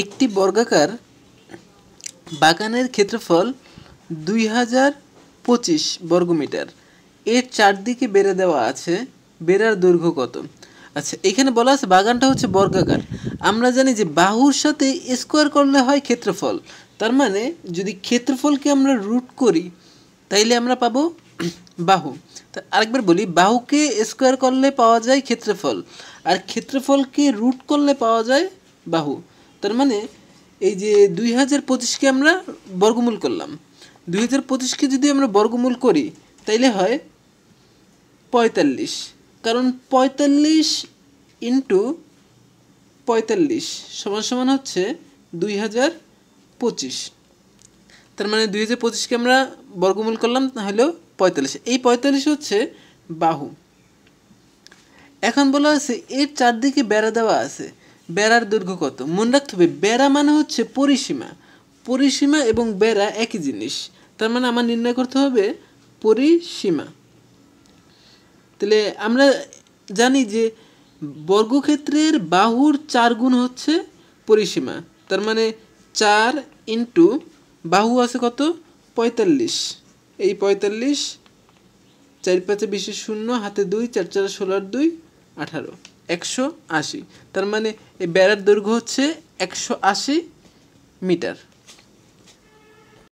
একটি বর্গাকার বাগানের ক্ষেত্রফল দুই হাজার পঁচিশ বর্গমিটার এর চারদিকে বেড়ে দেওয়া আছে বেড়ার দৈর্ঘ্য কত আচ্ছা এখানে বলা আছে বাগানটা হচ্ছে বর্গাকার আমরা জানি যে বাহুর সাথে স্কোয়ার করলে হয় ক্ষেত্রফল তার মানে যদি ক্ষেত্রফলকে আমরা রুট করি তাইলে আমরা পাবো বাহু তা আরেকবার বলি বাহুকে স্কোয়ার করলে পাওয়া যায় ক্ষেত্রফল আর ক্ষেত্রফলকে রুট করলে পাওয়া যায় বাহু তার মানে এই যে দুই হাজার পঁচিশকে আমরা বর্গমূল করলাম দুই হাজার পঁচিশকে যদি আমরা বর্গমূল করি তাইলে হয় পঁয়তাল্লিশ কারণ পঁয়তাল্লিশ ইন্টু পঁয়তাল্লিশ সমান সমান হচ্ছে দুই হাজার পঁচিশ তার মানে দুই হাজার পঁচিশকে আমরা বর্গমূল করলাম তাহলেও পঁয়তাল্লিশ এই পঁয়তাল্লিশ হচ্ছে বাহু এখন বলা আছে এর চারদিকে বেড়া দেওয়া আছে বেড়ার দৈর্ঘ্য কত মনে রাখতে হবে বেড়া মানে হচ্ছে পরিসীমা পরিসীমা এবং বেড়া একই জিনিস তার মানে আমার নির্ণয় করতে হবে পরিসীমা তাহলে আমরা জানি যে বর্গক্ষেত্রের বাহুর চার গুণ হচ্ছে পরিসীমা তার মানে চার ইন্টু বাহু আছে কত পঁয়তাল্লিশ এই পঁয়তাল্লিশ চার পাঁচে বিশেষ শূন্য হাতে দুই চার চার ষোলোর দুই আঠারো একশো আশি তার মানে এই বেড়ার দৈর্ঘ্য হচ্ছে একশো আশি মিটার